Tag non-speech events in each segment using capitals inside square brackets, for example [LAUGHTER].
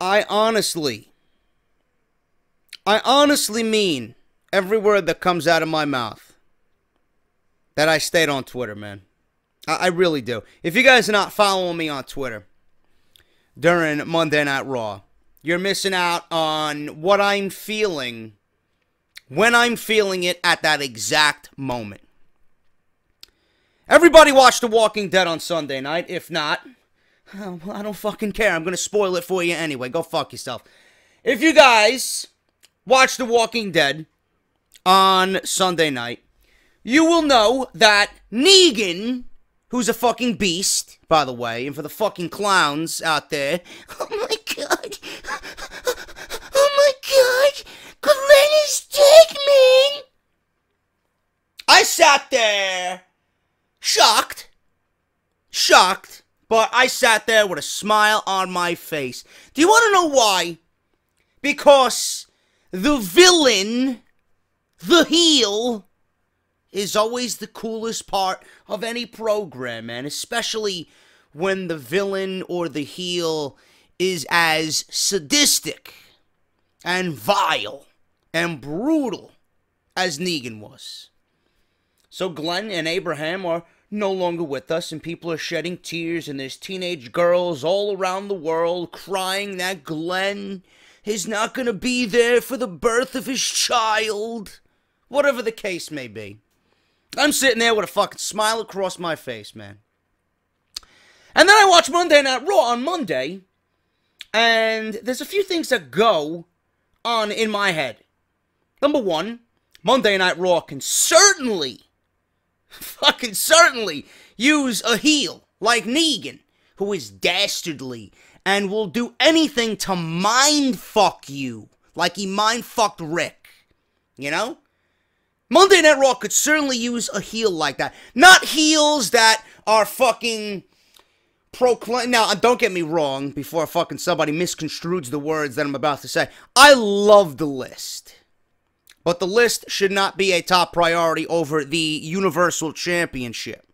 I honestly, I honestly mean every word that comes out of my mouth that I stayed on Twitter, man. I, I really do. If you guys are not following me on Twitter during Monday Night Raw, you're missing out on what I'm feeling when I'm feeling it at that exact moment. Everybody watched The Walking Dead on Sunday night. If not, Oh, [LAUGHS] well, I don't fucking care. I'm gonna spoil it for you anyway. Go fuck yourself. If you guys watch The Walking Dead on Sunday night, you will know that Negan, who's a fucking beast, by the way, and for the fucking clowns out there, [LAUGHS] oh my god, [LAUGHS] oh my god, Glenn is Dickman! I sat there, shocked, shocked, but I sat there with a smile on my face. Do you want to know why? Because the villain, the heel, is always the coolest part of any program, man. Especially when the villain or the heel is as sadistic and vile and brutal as Negan was. So Glenn and Abraham are no longer with us, and people are shedding tears, and there's teenage girls all around the world crying that Glenn is not going to be there for the birth of his child. Whatever the case may be. I'm sitting there with a fucking smile across my face, man. And then I watch Monday Night Raw on Monday, and there's a few things that go on in my head. Number one, Monday Night Raw can certainly fucking certainly use a heel like Negan, who is dastardly and will do anything to mind fuck you, like he mind fucked Rick. You know? Monday Night Raw could certainly use a heel like that. Not heels that are fucking proclaim. Now, uh, don't get me wrong before fucking somebody misconstrues the words that I'm about to say. I love the list but the list should not be a top priority over the Universal Championship.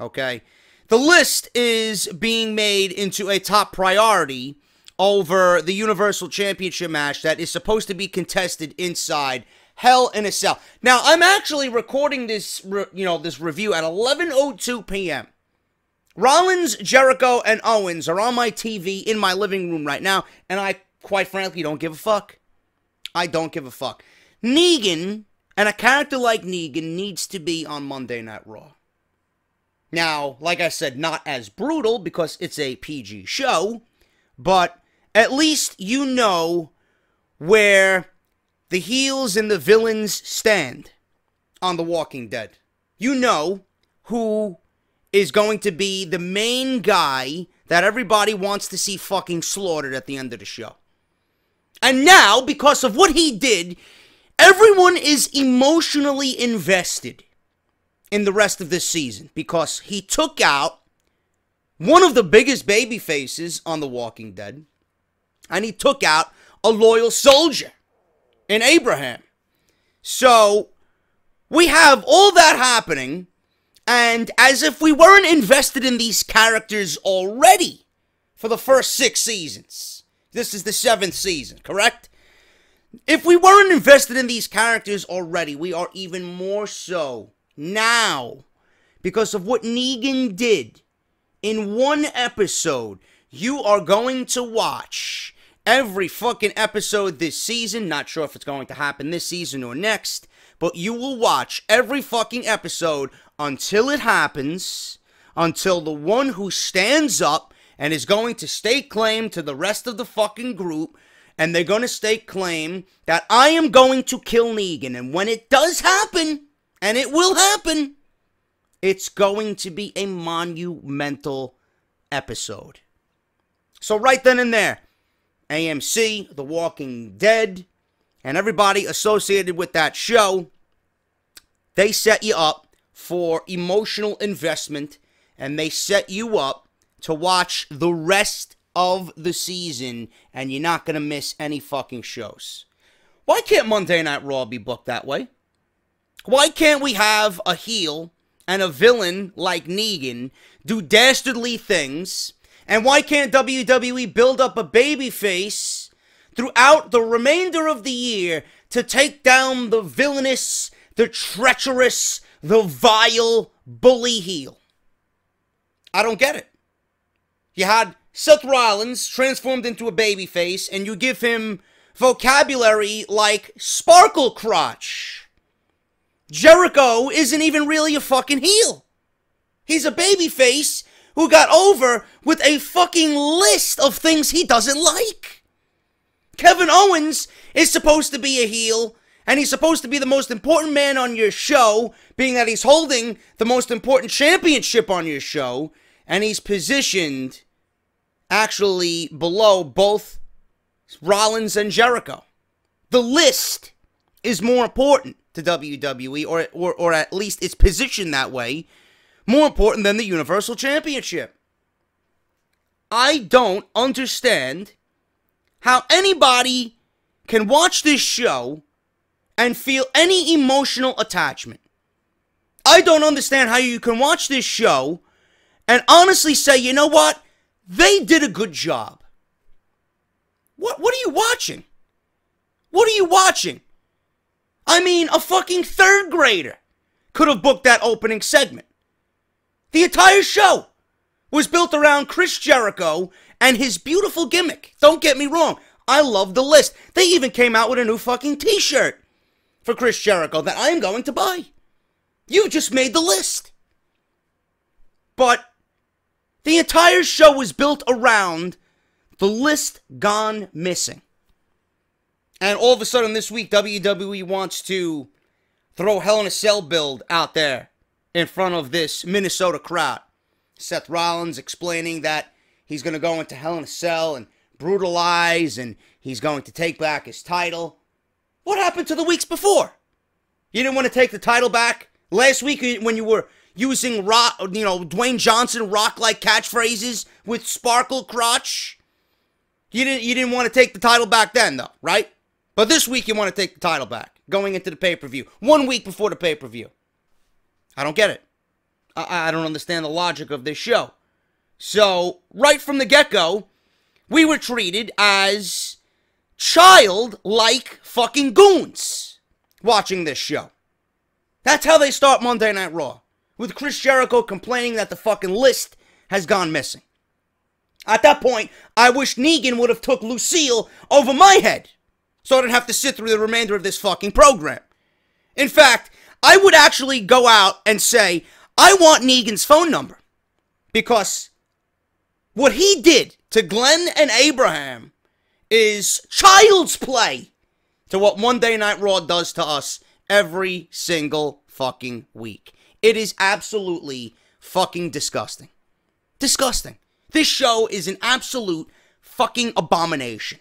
Okay? The list is being made into a top priority over the Universal Championship match that is supposed to be contested inside Hell in a Cell. Now, I'm actually recording this, you know, this review at 11:02 p.m. Rollins, Jericho, and Owens are on my TV in my living room right now, and I quite frankly don't give a fuck. I don't give a fuck. Negan and a character like Negan needs to be on Monday Night Raw. Now, like I said, not as brutal because it's a PG show, but at least you know where the heels and the villains stand on The Walking Dead. You know who is going to be the main guy that everybody wants to see fucking slaughtered at the end of the show. And now, because of what he did, Everyone is emotionally invested in the rest of this season because he took out one of the biggest baby faces on The Walking Dead, and he took out a loyal soldier in Abraham. So we have all that happening, and as if we weren't invested in these characters already for the first six seasons. This is the seventh season, correct? If we weren't invested in these characters already, we are even more so now because of what Negan did in one episode. You are going to watch every fucking episode this season. Not sure if it's going to happen this season or next, but you will watch every fucking episode until it happens, until the one who stands up and is going to stake claim to the rest of the fucking group and they're going to stake claim that I am going to kill Negan. And when it does happen, and it will happen, it's going to be a monumental episode. So, right then and there, AMC, The Walking Dead, and everybody associated with that show, they set you up for emotional investment and they set you up to watch the rest of the season, and you're not going to miss any fucking shows. Why can't Monday Night Raw be booked that way? Why can't we have a heel and a villain like Negan do dastardly things? And why can't WWE build up a babyface throughout the remainder of the year to take down the villainous, the treacherous, the vile bully heel? I don't get it. You had Seth Rollins transformed into a babyface and you give him vocabulary like Sparkle Crotch. Jericho isn't even really a fucking heel. He's a babyface who got over with a fucking list of things he doesn't like. Kevin Owens is supposed to be a heel, and he's supposed to be the most important man on your show, being that he's holding the most important championship on your show, and he's positioned actually below both Rollins and Jericho. The list is more important to WWE, or, or, or at least it's positioned that way, more important than the Universal Championship. I don't understand how anybody can watch this show and feel any emotional attachment. I don't understand how you can watch this show and honestly say, you know what? They did a good job. What what are you watching? What are you watching? I mean, a fucking third grader could have booked that opening segment. The entire show was built around Chris Jericho and his beautiful gimmick. Don't get me wrong, I love the list. They even came out with a new fucking t-shirt for Chris Jericho that I am going to buy. You just made the list. But the entire show was built around the list gone missing. And all of a sudden this week, WWE wants to throw Hell in a Cell build out there in front of this Minnesota crowd. Seth Rollins explaining that he's going to go into Hell in a Cell and brutalize and he's going to take back his title. What happened to the weeks before? You didn't want to take the title back? Last week when you were using rock, you know, Dwayne Johnson rock-like catchphrases with sparkle crotch. You didn't you didn't want to take the title back then though, right? But this week you want to take the title back going into the pay-per-view. One week before the pay-per-view. I don't get it. I, I don't understand the logic of this show. So, right from the get-go, we were treated as child-like fucking goons watching this show. That's how they start Monday Night Raw with Chris Jericho complaining that the fucking list has gone missing. At that point, I wish Negan would have took Lucille over my head so I don't have to sit through the remainder of this fucking program. In fact, I would actually go out and say, I want Negan's phone number because what he did to Glenn and Abraham is child's play to what Monday Night Raw does to us every single fucking week. It is absolutely fucking disgusting. Disgusting. This show is an absolute fucking abomination.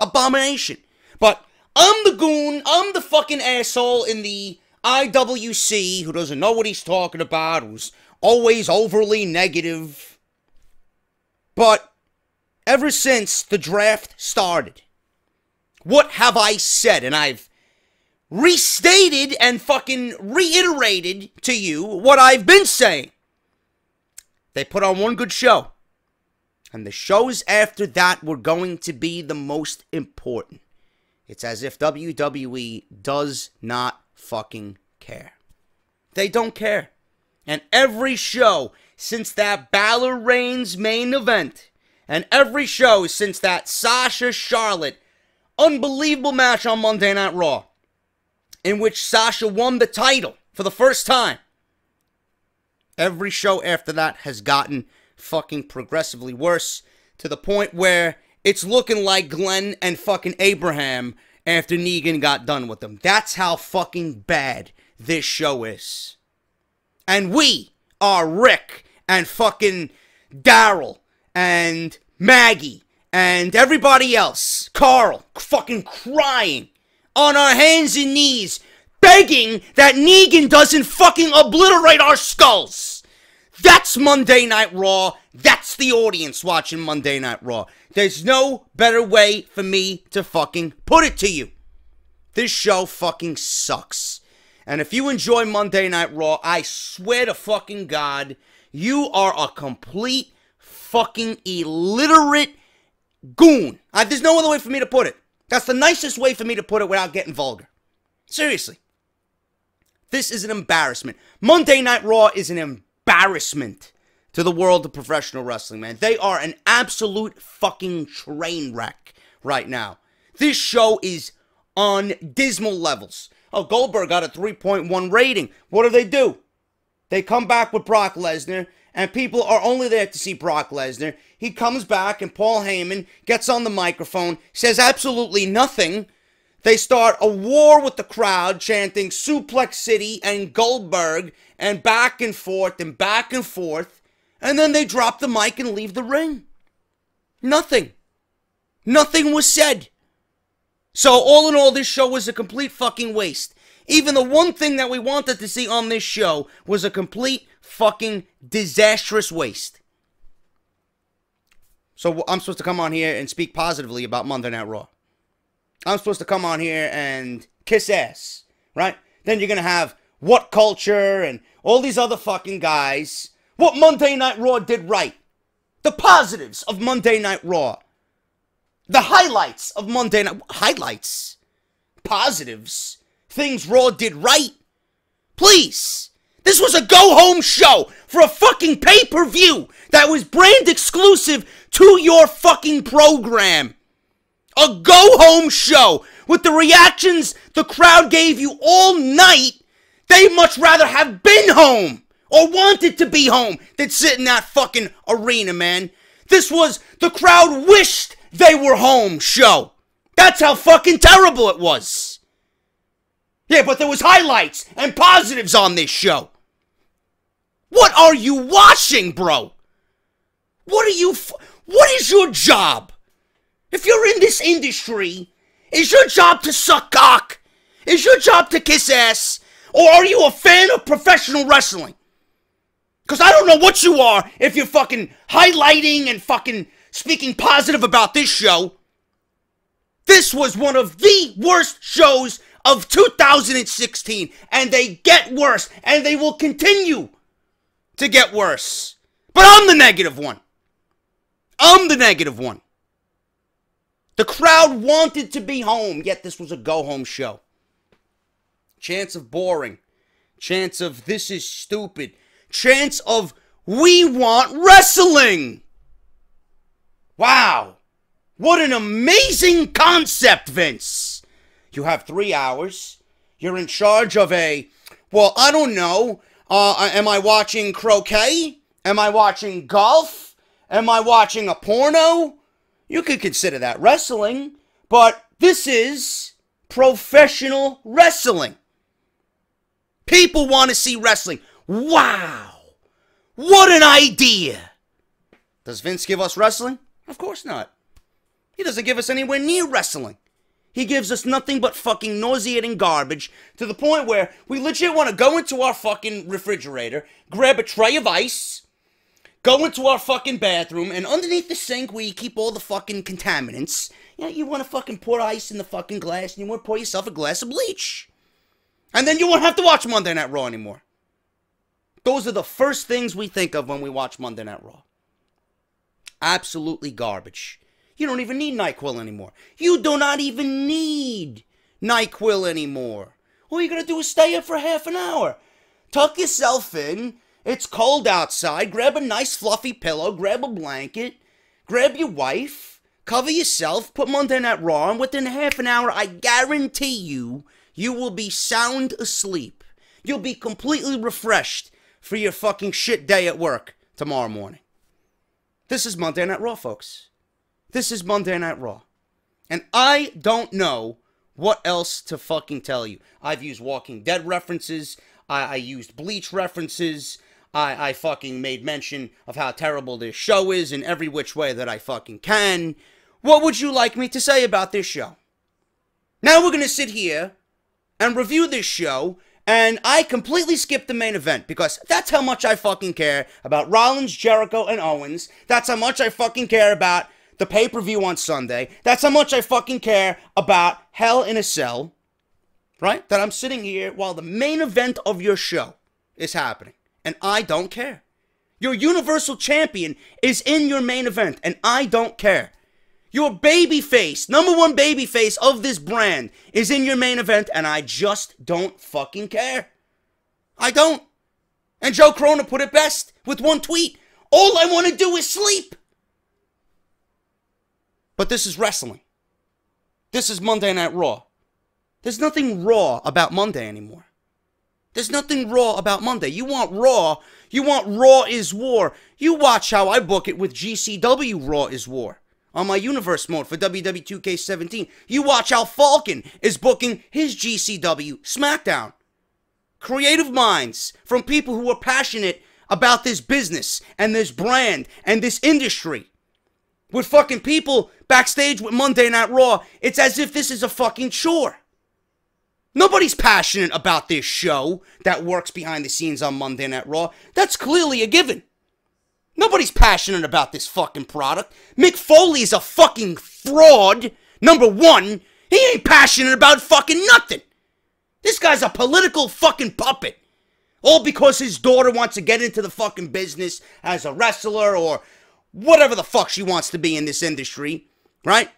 Abomination. But I'm the goon, I'm the fucking asshole in the IWC who doesn't know what he's talking about, who's always overly negative. But ever since the draft started, what have I said? And I've restated and fucking reiterated to you what I've been saying. They put on one good show. And the shows after that were going to be the most important. It's as if WWE does not fucking care. They don't care. And every show since that Balor Reigns main event, and every show since that Sasha Charlotte unbelievable match on Monday Night Raw, in which Sasha won the title for the first time. Every show after that has gotten fucking progressively worse to the point where it's looking like Glenn and fucking Abraham after Negan got done with them. That's how fucking bad this show is. And we are Rick and fucking Daryl and Maggie and everybody else. Carl fucking crying on our hands and knees begging that Negan doesn't fucking obliterate our skulls. That's Monday Night Raw. That's the audience watching Monday Night Raw. There's no better way for me to fucking put it to you. This show fucking sucks. And if you enjoy Monday Night Raw, I swear to fucking God, you are a complete fucking illiterate goon. I, uh, there's no other way for me to put it. That's the nicest way for me to put it without getting vulgar. Seriously. This is an embarrassment. Monday Night Raw is an embarrassment to the world of professional wrestling, man. They are an absolute fucking train wreck right now. This show is on dismal levels. Oh, Goldberg got a 3.1 rating. What do they do? They come back with Brock Lesnar and people are only there to see Brock Lesnar. He comes back, and Paul Heyman gets on the microphone, says absolutely nothing. They start a war with the crowd, chanting Suplex City and Goldberg, and back and forth and back and forth. And then they drop the mic and leave the ring. Nothing. Nothing was said. So, all in all, this show was a complete fucking waste. Even the one thing that we wanted to see on this show was a complete fucking disastrous waste. So I'm supposed to come on here and speak positively about Monday Night Raw. I'm supposed to come on here and kiss ass, right? Then you're going to have What Culture and all these other fucking guys. What Monday Night Raw did right. The positives of Monday Night Raw. The highlights of Monday Night... Highlights? Positives? things Raw did right. Please. This was a go home show for a fucking pay per view that was brand exclusive to your fucking program. A go home show with the reactions the crowd gave you all night. They much rather have been home or wanted to be home than sit in that fucking arena, man. This was the crowd wished they were home show. That's how fucking terrible it was. Yeah, but there was highlights and positives on this show. What are you watching, bro? What are you f- What is your job? If you're in this industry, is your job to suck cock? Is your job to kiss ass? Or are you a fan of professional wrestling? Cuz I don't know what you are if you're fucking highlighting and fucking speaking positive about this show. This was one of the worst shows of 2016, and they get worse, and they will continue to get worse. But I'm the negative one. I'm the negative one. The crowd wanted to be home, yet this was a go home show. Chance of boring, chance of this is stupid, chance of we want wrestling. Wow. What an amazing concept, Vince. You have three hours. You're in charge of a, well, I don't know. Uh, am I watching croquet? Am I watching golf? Am I watching a porno? You could consider that wrestling, but this is professional wrestling. People want to see wrestling. Wow! What an idea! Does Vince give us wrestling? Of course not. He doesn't give us anywhere near wrestling. He gives us nothing but fucking nauseating garbage to the point where we legit want to go into our fucking refrigerator, grab a tray of ice, go into our fucking bathroom, and underneath the sink where you keep all the fucking contaminants, you know, you want to fucking pour ice in the fucking glass and you want to pour yourself a glass of bleach. And then you won't have to watch Monday Night Raw anymore. Those are the first things we think of when we watch Monday Night Raw. Absolutely garbage. You don't even need NyQuil anymore. You do not even need NyQuil anymore. All you're going to do is stay up for half an hour. Tuck yourself in. It's cold outside. Grab a nice fluffy pillow. Grab a blanket. Grab your wife. Cover yourself. Put Monday Night Raw And Within half an hour, I guarantee you, you will be sound asleep. You'll be completely refreshed for your fucking shit day at work tomorrow morning. This is Monday Night Raw, folks. This is Monday Night Raw. And I don't know what else to fucking tell you. I've used Walking Dead references. I, I used Bleach references. I, I fucking made mention of how terrible this show is in every which way that I fucking can. What would you like me to say about this show? Now we're going to sit here and review this show, and I completely skipped the main event because that's how much I fucking care about Rollins, Jericho, and Owens. That's how much I fucking care about the pay per view on Sunday. That's how much I fucking care about Hell in a Cell, right? That I'm sitting here while the main event of your show is happening, and I don't care. Your Universal Champion is in your main event, and I don't care. Your babyface, number one babyface of this brand, is in your main event, and I just don't fucking care. I don't. And Joe Corona put it best with one tweet All I want to do is sleep. But this is wrestling. This is Monday Night Raw. There's nothing raw about Monday anymore. There's nothing raw about Monday. You want raw, you want raw is war. You watch how I book it with GCW Raw is War on my universe mode for WW2K17. You watch how Falcon is booking his GCW SmackDown. Creative minds from people who are passionate about this business and this brand and this industry with fucking people backstage with Monday Night Raw. It's as if this is a fucking chore. Nobody's passionate about this show that works behind the scenes on Monday Night Raw. That's clearly a given. Nobody's passionate about this fucking product. Mick Foley's a fucking fraud. Number one, he ain't passionate about fucking nothing. This guy's a political fucking puppet. All because his daughter wants to get into the fucking business as a wrestler or whatever the fuck she wants to be in this industry, right?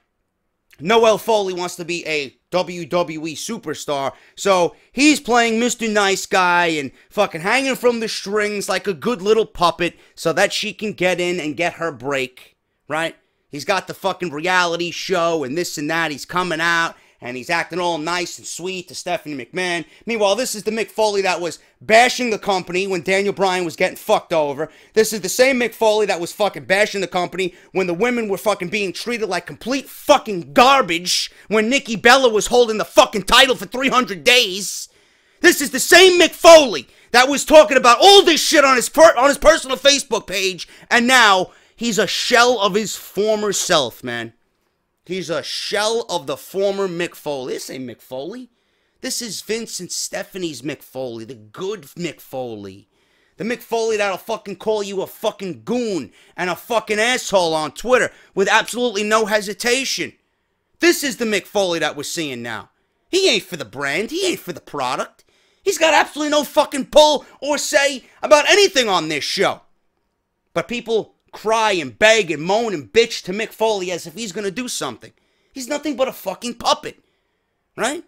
Noel Foley wants to be a WWE superstar. So he's playing Mr. Nice Guy and fucking hanging from the strings like a good little puppet so that she can get in and get her break, right? He's got the fucking reality show and this and that. He's coming out and he's acting all nice and sweet to Stephanie McMahon. Meanwhile, this is the Mick Foley that was bashing the company when Daniel Bryan was getting fucked over. This is the same Mick Foley that was fucking bashing the company when the women were fucking being treated like complete fucking garbage when Nikki Bella was holding the fucking title for 300 days. This is the same Mick Foley that was talking about all this shit on his per- on his personal Facebook page, and now he's a shell of his former self, man. He's a shell of the former Mick Foley. This ain't Mick Foley. This is Vincent Stephanie's Mick Foley, the good Mick Foley. The Mick Foley that'll fucking call you a fucking goon and a fucking asshole on Twitter with absolutely no hesitation. This is the Mick Foley that we're seeing now. He ain't for the brand. He ain't for the product. He's got absolutely no fucking pull or say about anything on this show. But people cry and beg and moan and bitch to Mick Foley as if he's going to do something. He's nothing but a fucking puppet, right?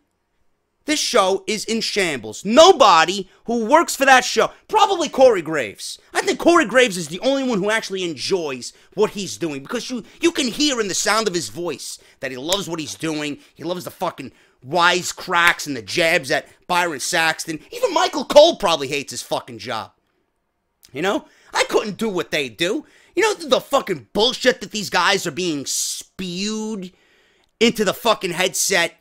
This show is in shambles. Nobody who works for that show, probably Corey Graves. I think Corey Graves is the only one who actually enjoys what he's doing because you, you can hear in the sound of his voice that he loves what he's doing. He loves the fucking wise cracks and the jabs at Byron Saxton. Even Michael Cole probably hates his fucking job. You know? I couldn't do what they do. You know the fucking bullshit that these guys are being spewed into the fucking headset?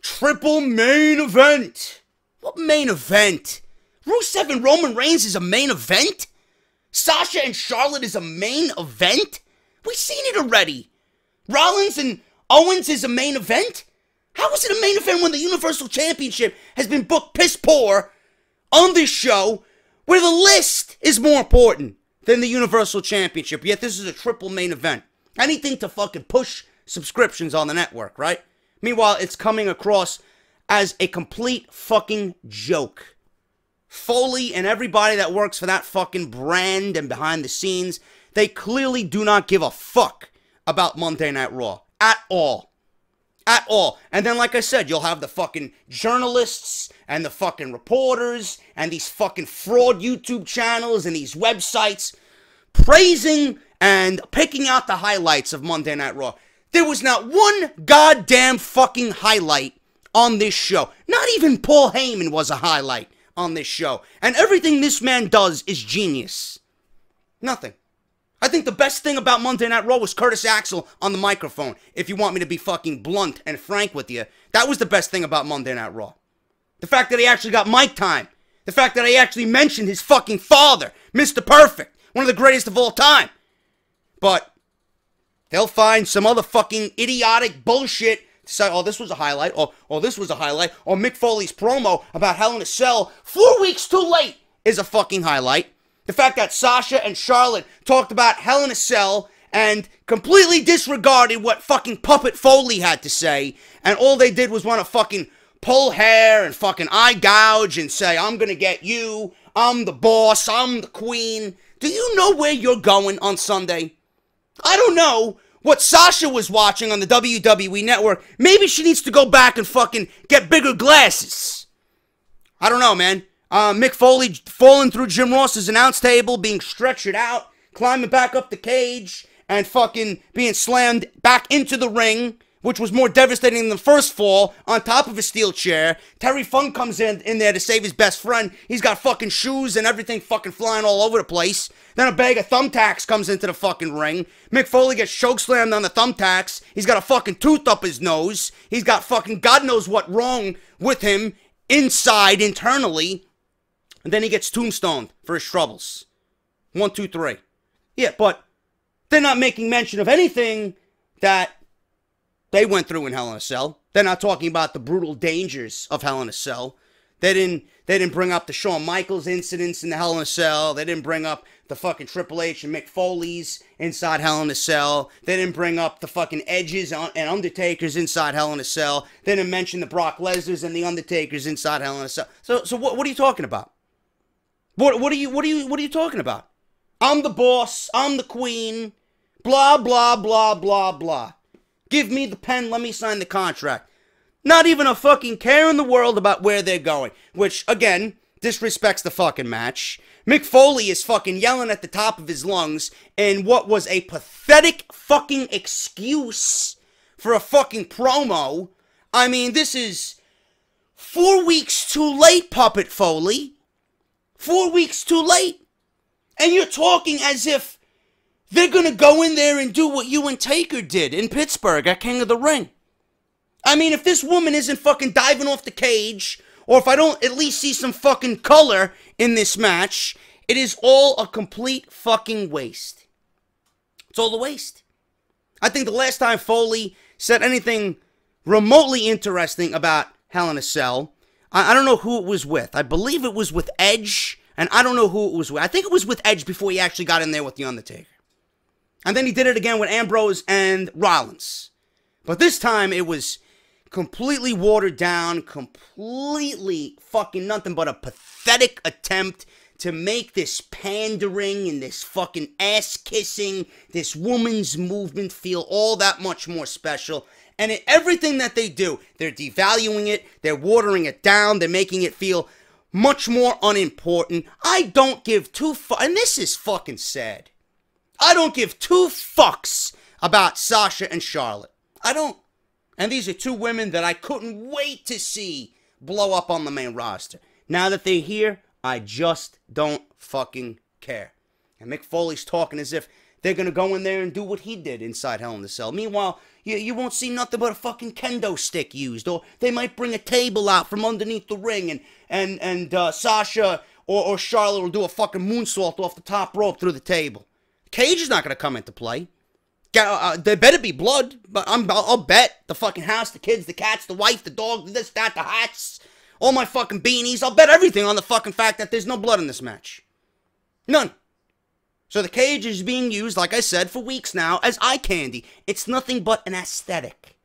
Triple main event. What main event? Rusev and Roman Reigns is a main event? Sasha and Charlotte is a main event? We've seen it already. Rollins and Owens is a main event? How is it a main event when the Universal Championship has been booked piss poor on this show where the list is more important? than the Universal Championship. Yet this is a triple main event. Anything to fucking push subscriptions on the network, right? Meanwhile, it's coming across as a complete fucking joke. Foley and everybody that works for that fucking brand and behind the scenes, they clearly do not give a fuck about Monday Night Raw at all at all. And then, like I said, you'll have the fucking journalists and the fucking reporters and these fucking fraud YouTube channels and these websites praising and picking out the highlights of Monday Night Raw. There was not one goddamn fucking highlight on this show. Not even Paul Heyman was a highlight on this show. And everything this man does is genius. Nothing. I think the best thing about Monday Night Raw was Curtis Axel on the microphone. If you want me to be fucking blunt and frank with you, that was the best thing about Monday Night Raw. The fact that he actually got mic time. The fact that I actually mentioned his fucking father, Mr. Perfect, one of the greatest of all time. But they'll find some other fucking idiotic bullshit to say, oh, this was a highlight, or oh, this was a highlight, or Mick Foley's promo about Hell in a Cell four weeks too late is a fucking highlight. The fact that Sasha and Charlotte talked about Hell in a Cell and completely disregarded what fucking Puppet Foley had to say, and all they did was want to fucking pull hair and fucking eye gouge and say, I'm gonna get you, I'm the boss, I'm the queen. Do you know where you're going on Sunday? I don't know what Sasha was watching on the WWE network. Maybe she needs to go back and fucking get bigger glasses. I don't know, man. Uh, Mick Foley falling through Jim Ross's announce table, being stretchered out, climbing back up the cage, and fucking being slammed back into the ring, which was more devastating than the first fall, on top of a steel chair. Terry Funk comes in, in there to save his best friend. He's got fucking shoes and everything fucking flying all over the place. Then a bag of thumbtacks comes into the fucking ring. Mick Foley gets choke slammed on the thumbtacks. He's got a fucking tooth up his nose. He's got fucking God knows what wrong with him inside, internally. And then he gets tombstoned for his troubles. One, two, three. Yeah, but they're not making mention of anything that they went through in Hell in a Cell. They're not talking about the brutal dangers of Hell in a Cell. They didn't they didn't bring up the Shawn Michaels incidents in the Hell in a Cell. They didn't bring up the fucking Triple H and Mick Foley's inside Hell in a Cell. They didn't bring up the fucking Edges and Undertakers inside Hell in a Cell. They didn't mention the Brock Lesnar's and the Undertakers inside Hell in a Cell. So so what, what are you talking about? What what are you what are you what are you talking about? I'm the boss, I'm the queen, blah blah blah blah blah. Give me the pen, let me sign the contract. Not even a fucking care in the world about where they're going, which again disrespects the fucking match. Mick Foley is fucking yelling at the top of his lungs in what was a pathetic fucking excuse for a fucking promo. I mean, this is four weeks too late, Puppet Foley. Four weeks too late. And you're talking as if they're going to go in there and do what you and Taker did in Pittsburgh at King of the Ring. I mean, if this woman isn't fucking diving off the cage, or if I don't at least see some fucking color in this match, it is all a complete fucking waste. It's all a waste. I think the last time Foley said anything remotely interesting about Hell in a Cell I, I don't know who it was with. I believe it was with Edge, and I don't know who it was with. I think it was with Edge before he actually got in there with The Undertaker. And then he did it again with Ambrose and Rollins. But this time it was completely watered down, completely fucking nothing but a pathetic attempt to make this pandering and this fucking ass kissing, this woman's movement feel all that much more special. And in everything that they do, they're devaluing it, they're watering it down, they're making it feel much more unimportant. I don't give two fucks, and this is fucking sad. I don't give two fucks about Sasha and Charlotte. I don't. And these are two women that I couldn't wait to see blow up on the main roster. Now that they're here, I just don't fucking care. And Mick Foley's talking as if they're going to go in there and do what he did inside Hell in the Cell. Meanwhile, you, you won't see nothing but a fucking kendo stick used, or they might bring a table out from underneath the ring, and and and uh, Sasha or, or Charlotte will do a fucking moonsault off the top rope through the table. Cage is not going to come into play. Uh, uh, there better be blood, but I'm, I'll bet the fucking house, the kids, the cats, the wife, the dog, this, that, the hats, all my fucking beanies. I'll bet everything on the fucking fact that there's no blood in this match. None. So the cage is being used, like I said, for weeks now as eye candy. It's nothing but an aesthetic.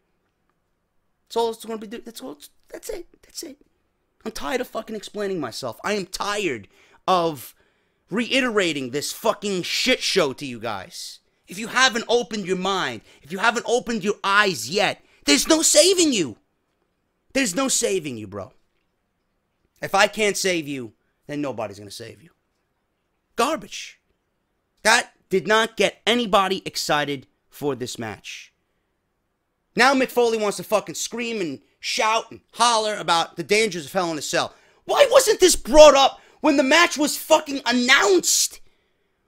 That's all it's going to be. That's all. that's it. That's it. I'm tired of fucking explaining myself. I am tired of reiterating this fucking shit show to you guys. If you haven't opened your mind, if you haven't opened your eyes yet, there's no saving you. There's no saving you, bro. If I can't save you, then nobody's going to save you. Garbage. That did not get anybody excited for this match. Now McFoley wants to fucking scream and shout and holler about the dangers of Hell in a Cell. Why wasn't this brought up when the match was fucking announced?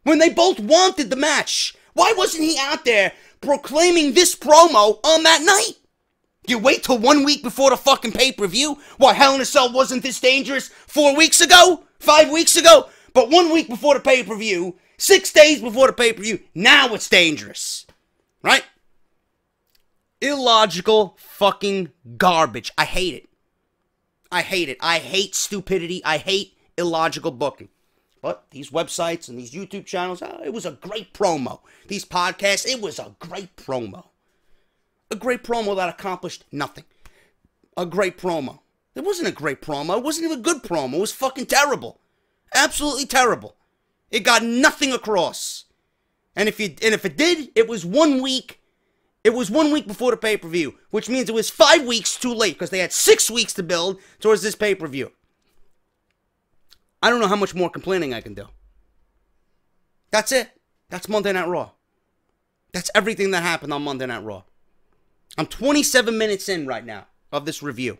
When they both wanted the match? Why wasn't he out there proclaiming this promo on that night? You wait till one week before the fucking pay per view? Why, Hell in a Cell wasn't this dangerous four weeks ago? Five weeks ago? But one week before the pay per view, six days before the pay per view, now it's dangerous. Right? Illogical fucking garbage. I hate it. I hate it. I hate stupidity. I hate illogical booking. But these websites and these YouTube channels, oh, it was a great promo. These podcasts, it was a great promo a great promo that accomplished nothing. A great promo. It wasn't a great promo. It wasn't even a good promo. It was fucking terrible. Absolutely terrible. It got nothing across. And if you and if it did, it was one week. It was one week before the pay-per-view, which means it was five weeks too late because they had six weeks to build towards this pay-per-view. I don't know how much more complaining I can do. That's it. That's Monday Night Raw. That's everything that happened on Monday Night Raw. I'm 27 minutes in right now of this review,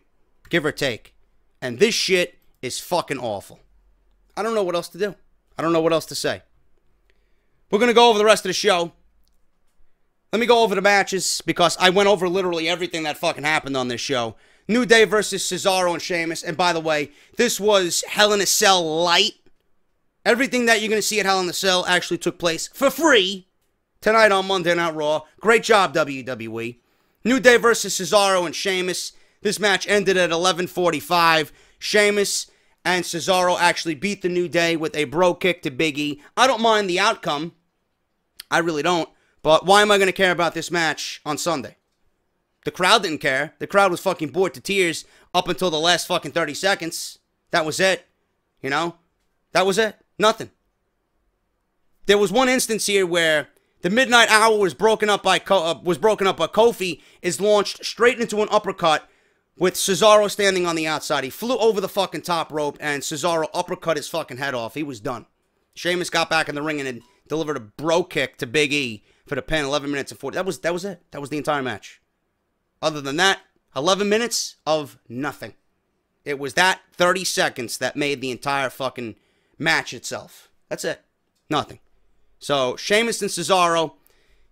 give or take. And this shit is fucking awful. I don't know what else to do. I don't know what else to say. We're going to go over the rest of the show. Let me go over the matches because I went over literally everything that fucking happened on this show. New Day versus Cesaro and Sheamus. And by the way, this was Hell in a Cell light. Everything that you're going to see at Hell in a Cell actually took place for free tonight on Monday Night Raw. Great job, WWE. New Day versus Cesaro and Sheamus. This match ended at 11:45. Sheamus and Cesaro actually beat the New Day with a bro kick to Biggie. I don't mind the outcome. I really don't. But why am I going to care about this match on Sunday? The crowd didn't care. The crowd was fucking bored to tears up until the last fucking 30 seconds. That was it. You know? That was it. Nothing. There was one instance here where the midnight hour was broken up by Co- uh, was broken up by Kofi is launched straight into an uppercut with Cesaro standing on the outside. He flew over the fucking top rope and Cesaro uppercut his fucking head off. He was done. Sheamus got back in the ring and delivered a bro kick to Big E for the pin. 11 minutes and 40. That was that was it. That was the entire match. Other than that, 11 minutes of nothing. It was that 30 seconds that made the entire fucking match itself. That's it. Nothing. So Sheamus and Cesaro,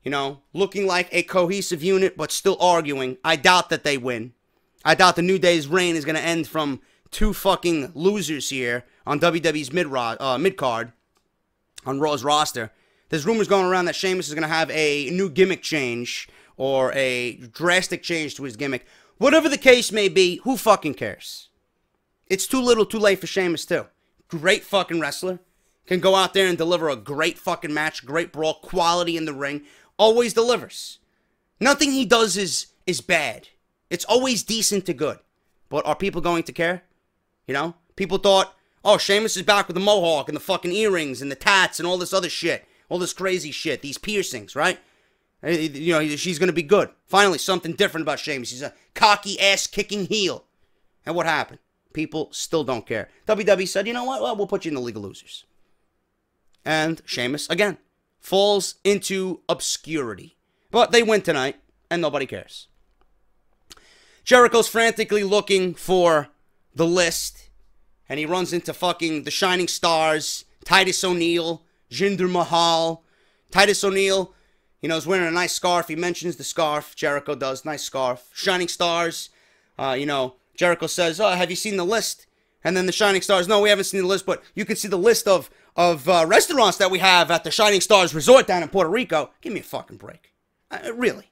you know, looking like a cohesive unit, but still arguing. I doubt that they win. I doubt the New Day's reign is going to end from two fucking losers here on WWE's mid uh, mid card on Raw's roster. There's rumors going around that Sheamus is going to have a new gimmick change or a drastic change to his gimmick. Whatever the case may be, who fucking cares? It's too little, too late for Sheamus, too. Great fucking wrestler can go out there and deliver a great fucking match, great brawl, quality in the ring, always delivers. Nothing he does is is bad. It's always decent to good. But are people going to care? You know? People thought, oh, Sheamus is back with the mohawk and the fucking earrings and the tats and all this other shit. All this crazy shit. These piercings, right? Eh, eh, you know, she's going to be good. Finally, something different about Sheamus. He's a cocky, ass-kicking heel. And what happened? People still don't care. WWE said, you know what? Well, we'll put you in the League of Losers and Sheamus again falls into obscurity. But they win tonight, and nobody cares. Jericho's frantically looking for the list, and he runs into fucking the Shining Stars, Titus O'Neil, Jinder Mahal. Titus O'Neil, you know, is wearing a nice scarf. He mentions the scarf. Jericho does. Nice scarf. Shining Stars, uh, you know, Jericho says, Oh, have you seen the list? And then the Shining Stars, No, we haven't seen the list, but you can see the list of of uh, restaurants that we have at the Shining Stars Resort down in Puerto Rico. Give me a fucking break. I, uh, really.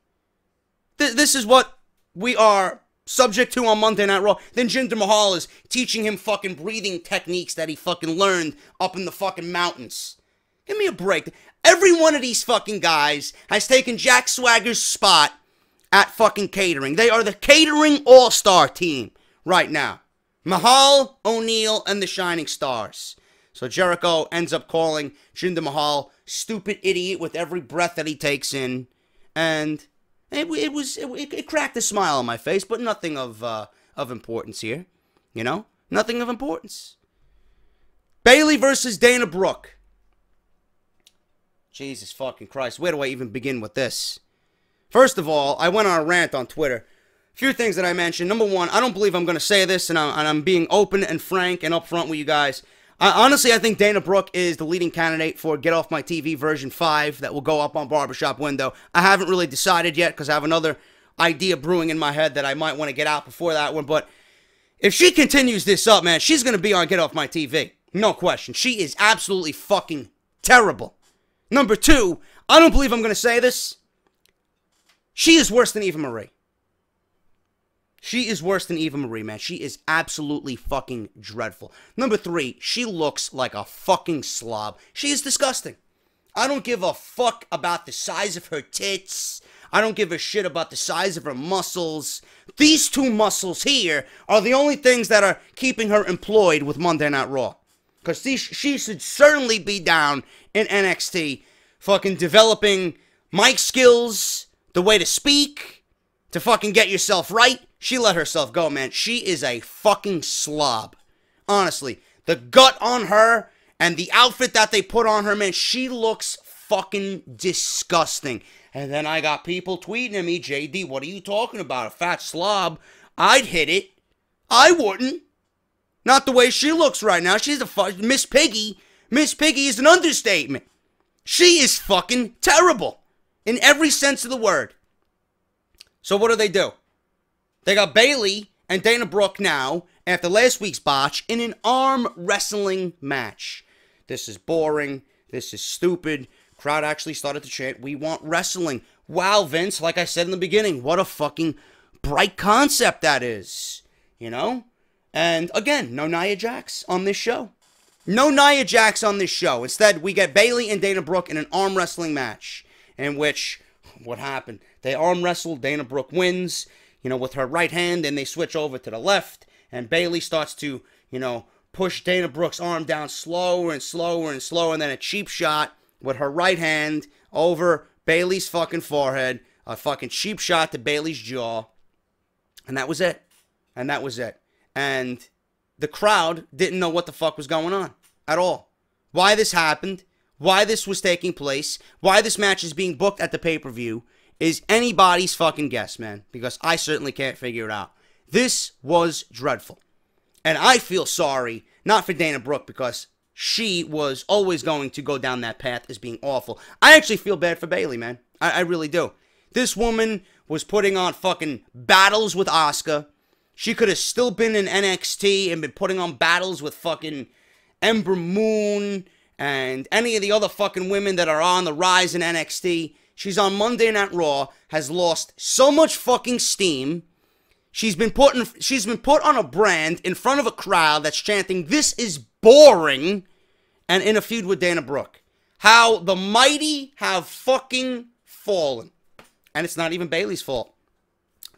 Th this is what we are subject to on Monday Night Raw. Then Jinder Mahal is teaching him fucking breathing techniques that he fucking learned up in the fucking mountains. Give me a break. Every one of these fucking guys has taken Jack Swagger's spot at fucking catering. They are the catering all star team right now. Mahal, O'Neill, and the Shining Stars. So Jericho ends up calling Jinder Mahal stupid idiot with every breath that he takes in, and it, it was it, it, cracked a smile on my face, but nothing of uh, of importance here, you know, nothing of importance. Bailey versus Dana Brooke. Jesus fucking Christ, where do I even begin with this? First of all, I went on a rant on Twitter. A few things that I mentioned. Number one, I don't believe I'm going to say this, and I'm, and I'm being open and frank and upfront with you guys. I, honestly, I think Dana Brooke is the leading candidate for Get Off My TV version 5 that will go up on Barbershop Window. I haven't really decided yet because I have another idea brewing in my head that I might want to get out before that one. But if she continues this up, man, she's going to be on Get Off My TV. No question. She is absolutely fucking terrible. Number two, I don't believe I'm going to say this. She is worse than Eva Marie. She is worse than Eva Marie, man. She is absolutely fucking dreadful. Number three, she looks like a fucking slob. She is disgusting. I don't give a fuck about the size of her tits. I don't give a shit about the size of her muscles. These two muscles here are the only things that are keeping her employed with Monday Night Raw. Because she should certainly be down in NXT, fucking developing mic skills, the way to speak, to fucking get yourself right she let herself go, man. She is a fucking slob. Honestly, the gut on her and the outfit that they put on her, man, she looks fucking disgusting. And then I got people tweeting at me, JD, what are you talking about? A fat slob. I'd hit it. I wouldn't. Not the way she looks right now. She's a fuck. Miss Piggy. Miss Piggy is an understatement. She is fucking terrible in every sense of the word. So what do they do? They got Bailey and Dana Brooke now after last week's botch in an arm wrestling match. This is boring. This is stupid. Crowd actually started to chant, We want wrestling. Wow, Vince, like I said in the beginning, what a fucking bright concept that is. You know? And again, no Nia Jax on this show. No Nia Jax on this show. Instead, we get Bailey and Dana Brooke in an arm wrestling match in which what happened? They arm wrestled. Dana Brooke wins you know, with her right hand, and they switch over to the left, and Bailey starts to, you know, push Dana Brooks' arm down slower and slower and slower, and then a cheap shot with her right hand over Bailey's fucking forehead, a fucking cheap shot to Bailey's jaw, and that was it. And that was it. And the crowd didn't know what the fuck was going on at all. Why this happened, why this was taking place, why this match is being booked at the pay per view, is anybody's fucking guess, man, because I certainly can't figure it out. This was dreadful. And I feel sorry, not for Dana Brooke, because she was always going to go down that path as being awful. I actually feel bad for Bailey, man. I, I really do. This woman was putting on fucking battles with Oscar. She could have still been in NXT and been putting on battles with fucking Ember Moon and any of the other fucking women that are on the rise in NXT. She's on Monday Night Raw, has lost so much fucking steam. She's been put in, she's been put on a brand in front of a crowd that's chanting, "This is boring," and in a feud with Dana Brooke. How the mighty have fucking fallen, and it's not even Bailey's fault.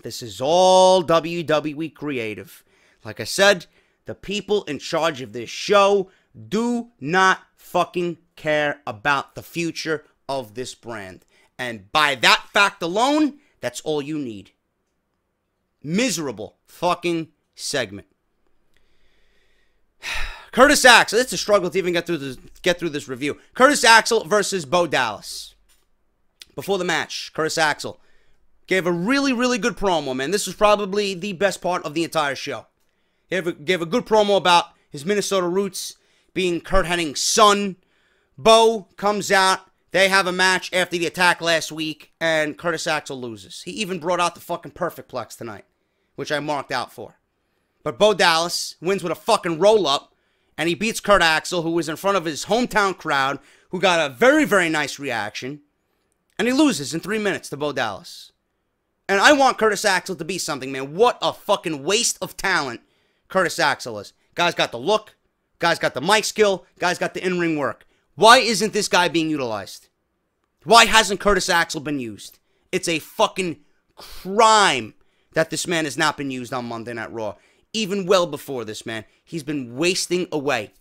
This is all WWE creative. Like I said, the people in charge of this show do not fucking care about the future of this brand. And by that fact alone, that's all you need. Miserable fucking segment. [SIGHS] Curtis Axel. It's a struggle to even get through this get through this review. Curtis Axel versus Bo Dallas. Before the match, Curtis Axel gave a really, really good promo, man. This was probably the best part of the entire show. He gave a, gave a good promo about his Minnesota roots, being Kurt Henning's son. Bo comes out they have a match after the attack last week, and Curtis Axel loses. He even brought out the fucking perfect plex tonight, which I marked out for. But Bo Dallas wins with a fucking roll up, and he beats Kurt Axel, who was in front of his hometown crowd, who got a very, very nice reaction. And he loses in three minutes to Bo Dallas. And I want Curtis Axel to be something, man. What a fucking waste of talent Curtis Axel is. Guy's got the look, guy's got the mic skill, guy's got the in ring work. Why isn't this guy being utilized? Why hasn't Curtis Axel been used? It's a fucking crime that this man has not been used on Monday Night Raw. Even well before this, man. He's been wasting away.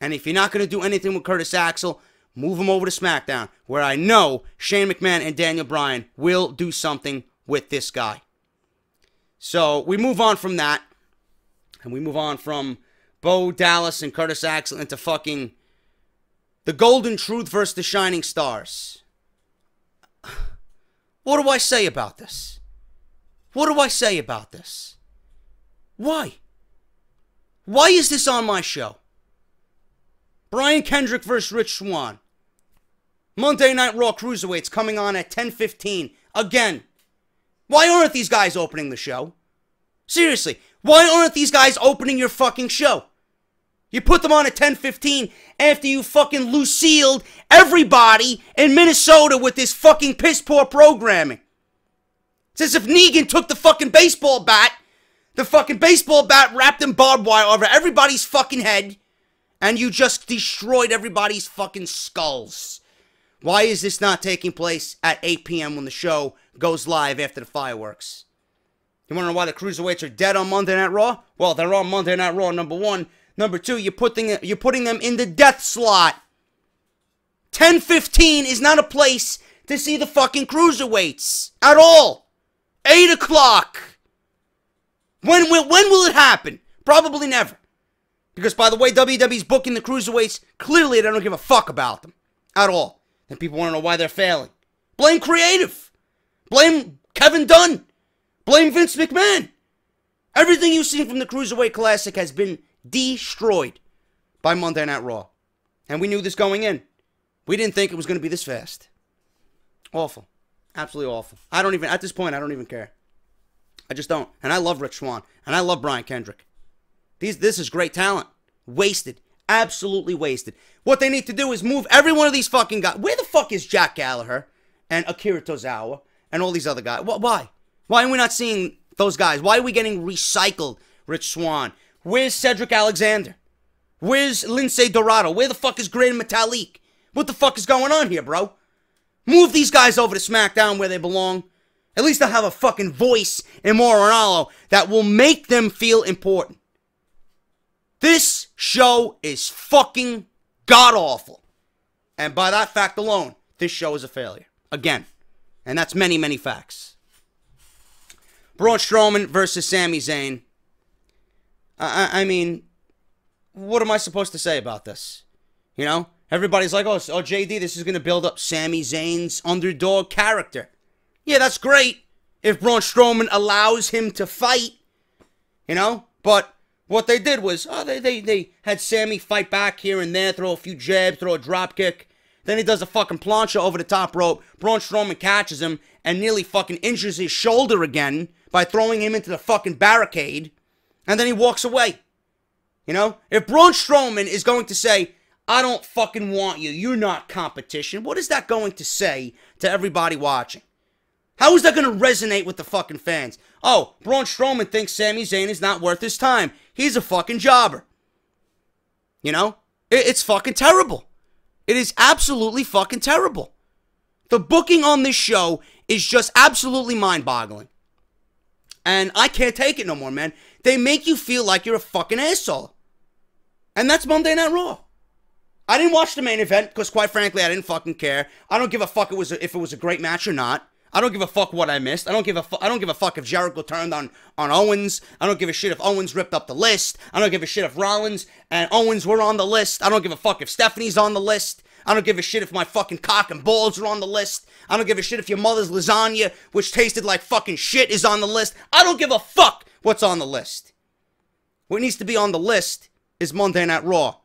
And if you're not going to do anything with Curtis Axel, move him over to SmackDown, where I know Shane McMahon and Daniel Bryan will do something with this guy. So we move on from that. And we move on from Bo Dallas and Curtis Axel into fucking the Golden Truth versus the Shining Stars. What do I say about this? What do I say about this? Why? Why is this on my show? Brian Kendrick versus Rich Swan. Monday Night Raw Cruiserweights coming on at 10:15 again. Why aren't these guys opening the show? Seriously, why aren't these guys opening your fucking show? You put them on at 10-15 after you fucking sealed everybody in Minnesota with this fucking piss poor programming. It's as if Negan took the fucking baseball bat, the fucking baseball bat wrapped in barbed wire over everybody's fucking head, and you just destroyed everybody's fucking skulls. Why is this not taking place at 8 p.m. when the show goes live after the fireworks? You wondering why the cruiserweights are dead on Monday Night Raw? Well, they're on Monday Night Raw, number one, Number two, you're putting you're putting them in the death slot. 10:15 is not a place to see the fucking cruiserweights at all. Eight o'clock. When will when will it happen? Probably never. Because by the way, WWE's booking the cruiserweights. Clearly, they don't give a fuck about them at all. And people want to know why they're failing. Blame creative. Blame Kevin Dunn. Blame Vince McMahon. Everything you've seen from the Cruiserweight Classic has been destroyed by Monday Night Raw. And we knew this going in. We didn't think it was going to be this fast. Awful. Absolutely awful. I don't even, at this point, I don't even care. I just don't. And I love Rich Swan. And I love Brian Kendrick. These, this is great talent. Wasted. Absolutely wasted. What they need to do is move every one of these fucking guys. Where the fuck is Jack Gallagher and Akira Tozawa and all these other guys? Why? Why are we not seeing those guys? Why are we getting recycled Rich Swan, Where's Cedric Alexander? Where's Lince Dorado? Where the fuck is Grand Metalik? What the fuck is going on here, bro? Move these guys over to SmackDown where they belong. At least they'll have a fucking voice in Moronalo that will make them feel important. This show is fucking god awful. And by that fact alone, this show is a failure. Again. And that's many, many facts. Braun Strowman versus Sami Zayn. I, I mean, what am I supposed to say about this? You know, everybody's like, oh, oh JD, this is going to build up Sami Zayn's underdog character. Yeah, that's great if Braun Strowman allows him to fight, you know, but what they did was, oh, they, they, they had Sammy fight back here and there, throw a few jabs, throw a drop kick. Then he does a fucking plancha over the top rope. Braun Strowman catches him and nearly fucking injures his shoulder again by throwing him into the fucking barricade and then he walks away. You know, if Braun Strowman is going to say, I don't fucking want you, you're not competition, what is that going to say to everybody watching? How is that going to resonate with the fucking fans? Oh, Braun Strowman thinks Sami Zayn is not worth his time. He's a fucking jobber. You know, it, it's fucking terrible. It is absolutely fucking terrible. The booking on this show is just absolutely mind boggling. And I can't take it no more, man. They make you feel like you're a fucking asshole. And that's Monday Night Raw. I didn't watch the main event because, quite frankly, I didn't fucking care. I don't give a fuck it was a, if it was a great match or not. I don't give a fuck what I missed. I don't give a fuck. I don't give a fuck if Jericho turned on on Owens. I don't give a shit if Owens ripped up the list. I don't give a shit if Rollins and Owens were on the list. I don't give a fuck if Stephanie's on the list. I don't give a shit if my fucking cock and balls are on the list. I don't give a shit if your mother's lasagna, which tasted like fucking shit, is on the list. I don't give a fuck what's on the list. What needs to be on the list is Monday Night Raw.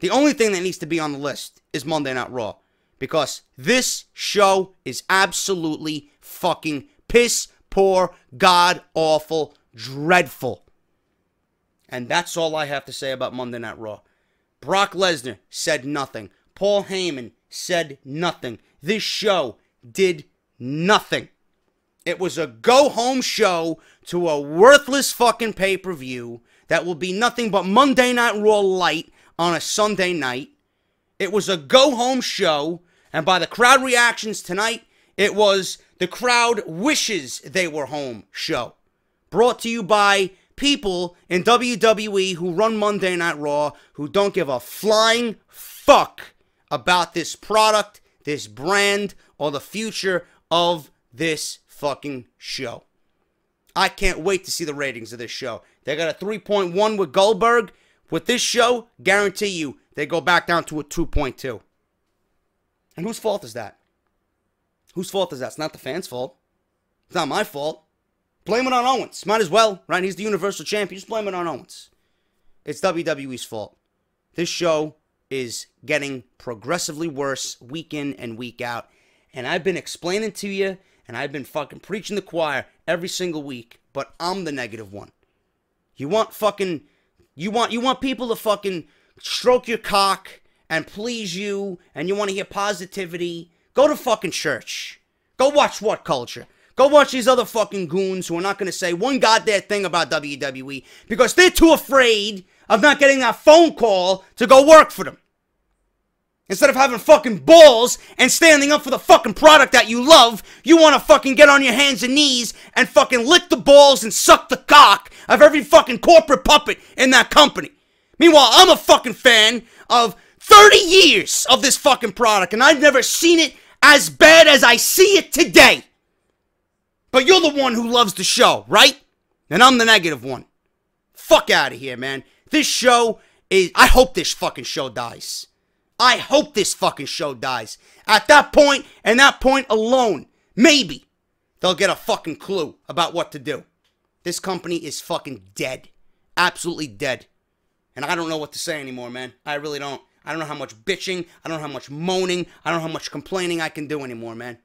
The only thing that needs to be on the list is Monday Night Raw. Because this show is absolutely fucking piss poor, god awful, dreadful. And that's all I have to say about Monday Night Raw. Brock Lesnar said nothing. Paul Heyman said nothing. This show did nothing. It was a go home show to a worthless fucking pay per view that will be nothing but Monday Night Raw light on a Sunday night. It was a go home show, and by the crowd reactions tonight, it was the crowd wishes they were home show. Brought to you by people in WWE who run Monday Night Raw who don't give a flying fuck about this product, this brand, or the future of this fucking show. I can't wait to see the ratings of this show. They got a 3.1 with Goldberg. With this show, guarantee you, they go back down to a 2.2. And whose fault is that? Whose fault is that? It's not the fans' fault. It's not my fault. Blame it on Owens. Might as well, right? He's the Universal Champion. Just blame it on Owens. It's WWE's fault. This show is getting progressively worse week in and week out. And I've been explaining to you and I've been fucking preaching the choir every single week, but I'm the negative one. You want fucking you want you want people to fucking stroke your cock and please you and you want to hear positivity. Go to fucking church. Go watch what culture. Go watch these other fucking goons who are not going to say one goddamn thing about WWE because they're too afraid of not getting that phone call to go work for them. Instead of having fucking balls and standing up for the fucking product that you love, you want to fucking get on your hands and knees and fucking lick the balls and suck the cock of every fucking corporate puppet in that company. Meanwhile, I'm a fucking fan of 30 years of this fucking product and I've never seen it as bad as I see it today. But you're the one who loves the show, right? And I'm the negative one. Fuck out of here, man. This show is. I hope this fucking show dies. I hope this fucking show dies. At that point, and that point alone, maybe they'll get a fucking clue about what to do. This company is fucking dead. Absolutely dead. And I don't know what to say anymore, man. I really don't. I don't know how much bitching, I don't know how much moaning, I don't know how much complaining I can do anymore, man.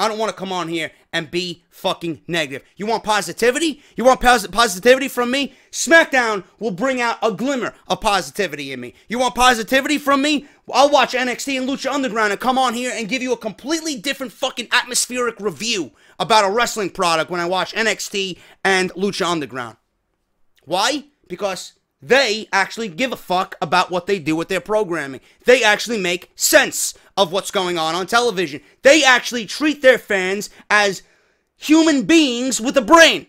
I don't want to come on here and be fucking negative. You want positivity? You want pos- positivity from me? SmackDown will bring out a glimmer of positivity in me. You want positivity from me? I'll watch NXT and Lucha Underground and come on here and give you a completely different fucking atmospheric review about a wrestling product when I watch NXT and Lucha Underground. Why? Because they actually give a fuck about what they do with their programming. They actually make sense of what's going on on television. They actually treat their fans as human beings with a brain.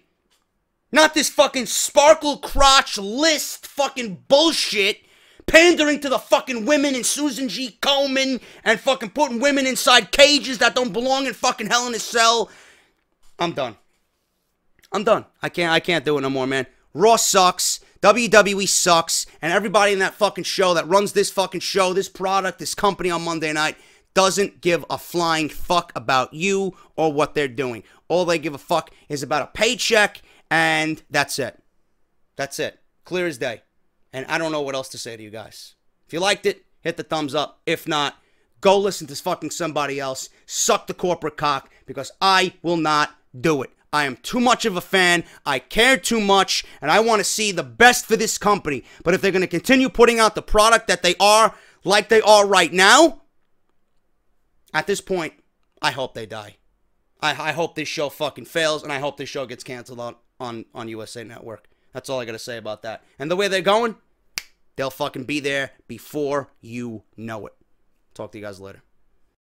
Not this fucking sparkle crotch list fucking bullshit pandering to the fucking women and Susan G. Coleman and fucking putting women inside cages that don't belong in fucking hell in a cell. I'm done. I'm done. I can't I can't do it no more, man. Raw sucks. WWE sucks, and everybody in that fucking show that runs this fucking show, this product, this company on Monday night doesn't give a flying fuck about you or what they're doing. All they give a fuck is about a paycheck, and that's it. That's it. Clear as day. And I don't know what else to say to you guys. If you liked it, hit the thumbs up. If not, go listen to fucking somebody else. Suck the corporate cock because I will not do it. I am too much of a fan. I care too much, and I want to see the best for this company. But if they're going to continue putting out the product that they are, like they are right now, at this point, I hope they die. I, I hope this show fucking fails, and I hope this show gets canceled on, on, on USA Network. That's all I got to say about that. And the way they're going, they'll fucking be there before you know it. Talk to you guys later.